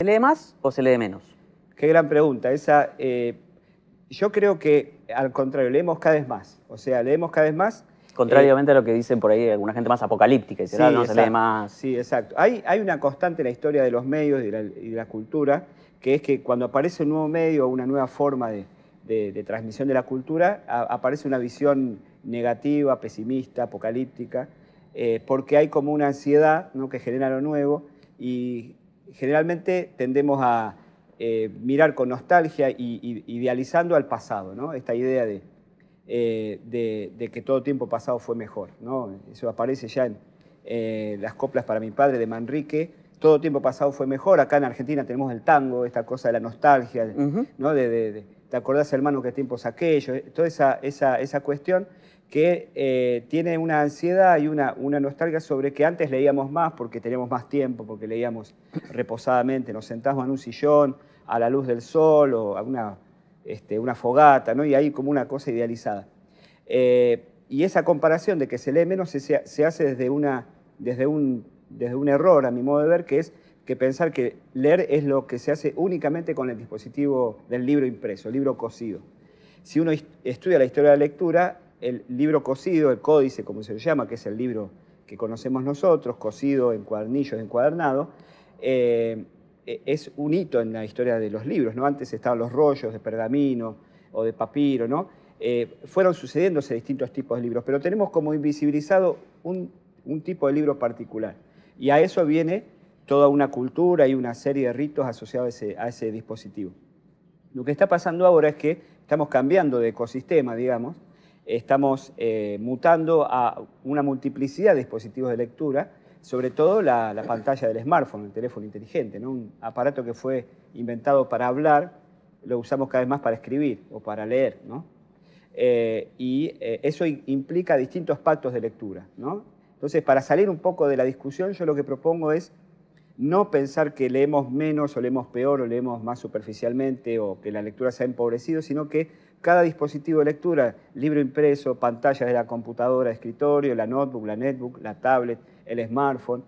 ¿Se lee más o se lee menos? Qué gran pregunta. Esa, eh, yo creo que al contrario, leemos cada vez más. O sea, leemos cada vez más. Contrariamente eh, a lo que dicen por ahí alguna gente más apocalíptica, y ah, sí, no exacto, se lee más. Sí, exacto. Hay, una constante en la historia de los medios y de, la, cultura, que es que cuando aparece un nuevo medio o una nueva forma de, transmisión de la cultura, aparece una visión negativa, pesimista, apocalíptica, eh, porque hay como una ansiedad que genera lo nuevo y generalmente tendemos a eh, mirar con nostalgia y, idealizando al pasado, ¿no? Esta idea eh, de, de, que todo tiempo pasado fue mejor, ¿no? Eso aparece ya en eh, las coplas para mi padre de Manrique, todo tiempo pasado fue mejor. Acá en Argentina tenemos el tango, esta cosa de la nostalgia, ¿no? de ¿te acordás, hermano, qué tiempos aquello? Eh, toda esa, esa cuestión que eh, tiene una ansiedad y una, una nostalgia sobre que antes leíamos más porque teníamos más tiempo, porque leíamos reposadamente, nos sentábamos en un sillón a la luz del sol o a una, este, fogata, ¿no? y hay como una cosa idealizada. Eh, y esa comparación de que se lee menos se, se hace desde, una, desde, un, desde un error, a mi modo de ver, que es que pensar que leer es lo que se hace únicamente con el dispositivo del libro impreso, el libro cosido. Si uno estudia la historia de la lectura, el libro cosido, el códice, como se le llama, que es el libro que conocemos nosotros, cosido en cuadernillos, encuadernado, eh, e-, es un hito en la historia de los libros. ¿no? Antes estaban los rollos de pergamino o de papiro, ¿no? Eh, fueron sucediéndose distintos tipos de libros, pero tenemos como invisibilizado un, un tipo de libro particular. Y a eso viene toda una cultura y una serie de ritos asociados a ese, dispositivo. Lo que está pasando ahora es que estamos cambiando de ecosistema, digamos, estamos eh, mutando a una multiplicidad de dispositivos de lectura, sobre todo la, pantalla del smartphone, el teléfono inteligente, un aparato que fue inventado para hablar, lo usamos cada vez más para escribir o para leer. Eh, y eh, eso implica distintos pactos de lectura. Entonces, para salir un poco de la discusión, yo lo que propongo es no pensar que leemos menos o leemos peor o leemos más superficialmente o que la lectura se ha empobrecido, sino que cada dispositivo de lectura, libro impreso, pantalla de la computadora, escritorio, la notebook, la netbook, la tablet, el smartphone,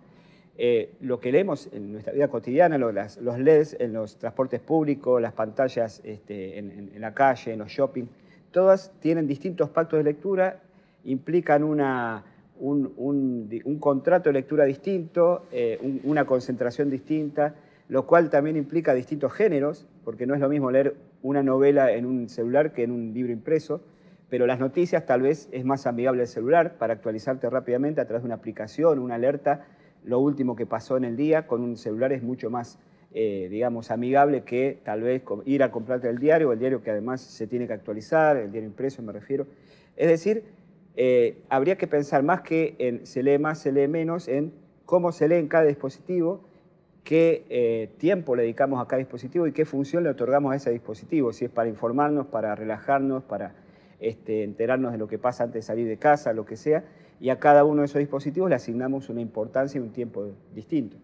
eh, lo que leemos en nuestra vida cotidiana, los LEDs en los transportes públicos, las pantallas este, en la calle, en los shopping, todas tienen distintos pactos de lectura, implican una un, contrato de lectura distinto, eh, una concentración distinta, lo cual también implica distintos géneros, porque no es lo mismo leer una novela en un celular que en un libro impreso, pero las noticias tal vez es más amigable el celular para actualizarte rápidamente a través de una aplicación, una alerta, lo último que pasó en el día con un celular es mucho más, eh, digamos, amigable que tal vez ir a comprarte el diario, el diario que además se tiene que actualizar, el diario impreso me refiero. Es decir, eh, habría que pensar más que en se lee más, se lee menos, en cómo se lee en cada dispositivo, qué eh, tiempo le dedicamos a cada dispositivo y qué función le otorgamos a ese dispositivo, si es para informarnos, para relajarnos, para este, enterarnos de lo que pasa antes de salir de casa, lo que sea, y a cada uno de esos dispositivos le asignamos una importancia y un tiempo distinto.